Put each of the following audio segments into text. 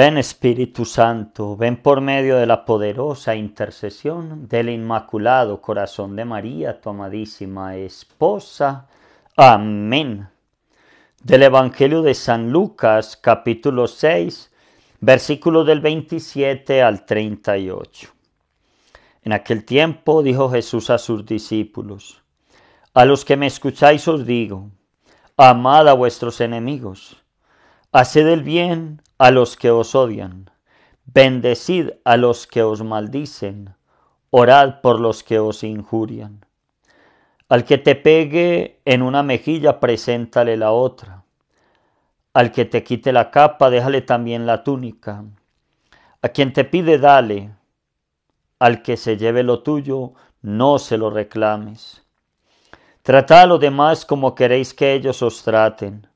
Ven Espíritu Santo, ven por medio de la poderosa intercesión del Inmaculado Corazón de María, tu amadísima esposa. Amén. Del Evangelio de San Lucas, capítulo 6, versículos del 27 al 38. En aquel tiempo dijo Jesús a sus discípulos, A los que me escucháis os digo, amad a vuestros enemigos. Haced el bien a los que os odian, bendecid a los que os maldicen, orad por los que os injurian. Al que te pegue en una mejilla, preséntale la otra. Al que te quite la capa, déjale también la túnica. A quien te pide, dale. Al que se lleve lo tuyo, no se lo reclames. Trata a los demás como queréis que ellos os traten.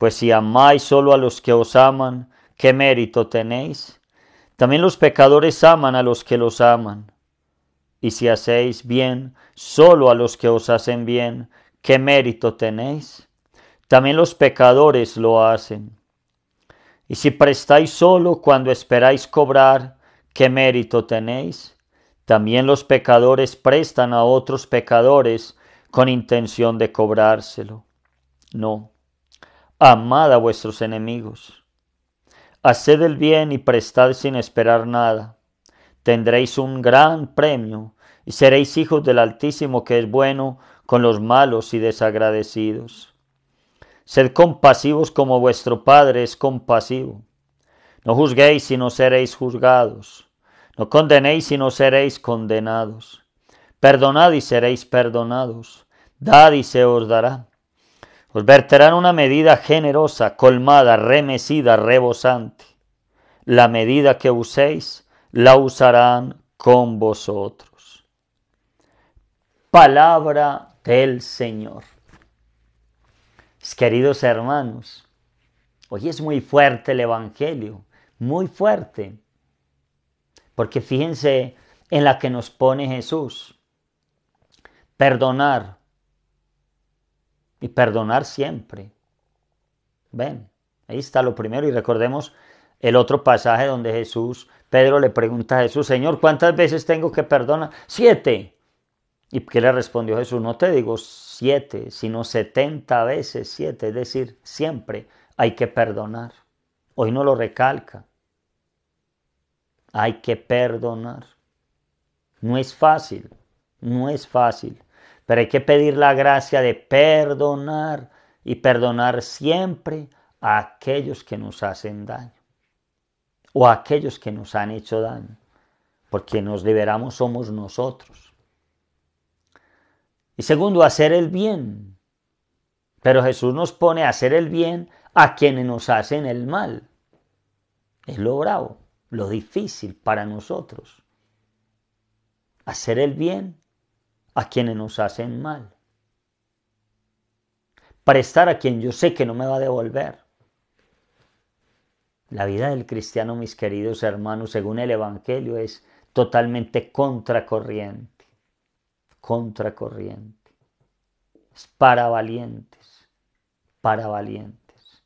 Pues si amáis solo a los que os aman, ¿qué mérito tenéis? También los pecadores aman a los que los aman. Y si hacéis bien solo a los que os hacen bien, ¿qué mérito tenéis? También los pecadores lo hacen. Y si prestáis solo cuando esperáis cobrar, ¿qué mérito tenéis? También los pecadores prestan a otros pecadores con intención de cobrárselo. No Amad a vuestros enemigos. Haced el bien y prestad sin esperar nada. Tendréis un gran premio y seréis hijos del Altísimo que es bueno con los malos y desagradecidos. Sed compasivos como vuestro Padre es compasivo. No juzguéis si no seréis juzgados. No condenéis si no seréis condenados. Perdonad y seréis perdonados. Dad y se os dará os pues verterán una medida generosa, colmada, remecida, rebosante. La medida que uséis la usarán con vosotros. Palabra del Señor. Queridos hermanos, hoy es muy fuerte el Evangelio, muy fuerte, porque fíjense en la que nos pone Jesús. Perdonar, y perdonar siempre. Ven, ahí está lo primero y recordemos el otro pasaje donde Jesús, Pedro le pregunta a Jesús, Señor, ¿cuántas veces tengo que perdonar? Siete. ¿Y qué le respondió Jesús? No te digo siete, sino setenta veces siete, es decir, siempre hay que perdonar. Hoy no lo recalca. Hay que perdonar. No es fácil, no es fácil. Pero hay que pedir la gracia de perdonar y perdonar siempre a aquellos que nos hacen daño o a aquellos que nos han hecho daño, porque nos liberamos somos nosotros. Y segundo, hacer el bien. Pero Jesús nos pone a hacer el bien a quienes nos hacen el mal. Es lo bravo, lo difícil para nosotros. Hacer el bien a quienes nos hacen mal. Prestar a quien yo sé que no me va a devolver. La vida del cristiano, mis queridos hermanos, según el Evangelio, es totalmente contracorriente. Contracorriente. Es para valientes. Para valientes.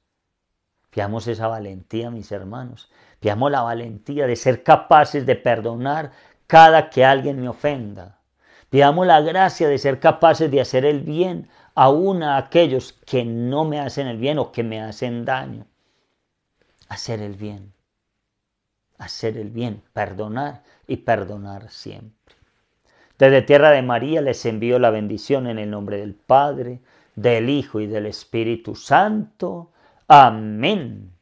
Veamos esa valentía, mis hermanos. Veamos la valentía de ser capaces de perdonar cada que alguien me ofenda. Pidamos la gracia de ser capaces de hacer el bien aún a aquellos que no me hacen el bien o que me hacen daño. Hacer el bien. Hacer el bien. Perdonar y perdonar siempre. Desde Tierra de María les envío la bendición en el nombre del Padre, del Hijo y del Espíritu Santo. Amén.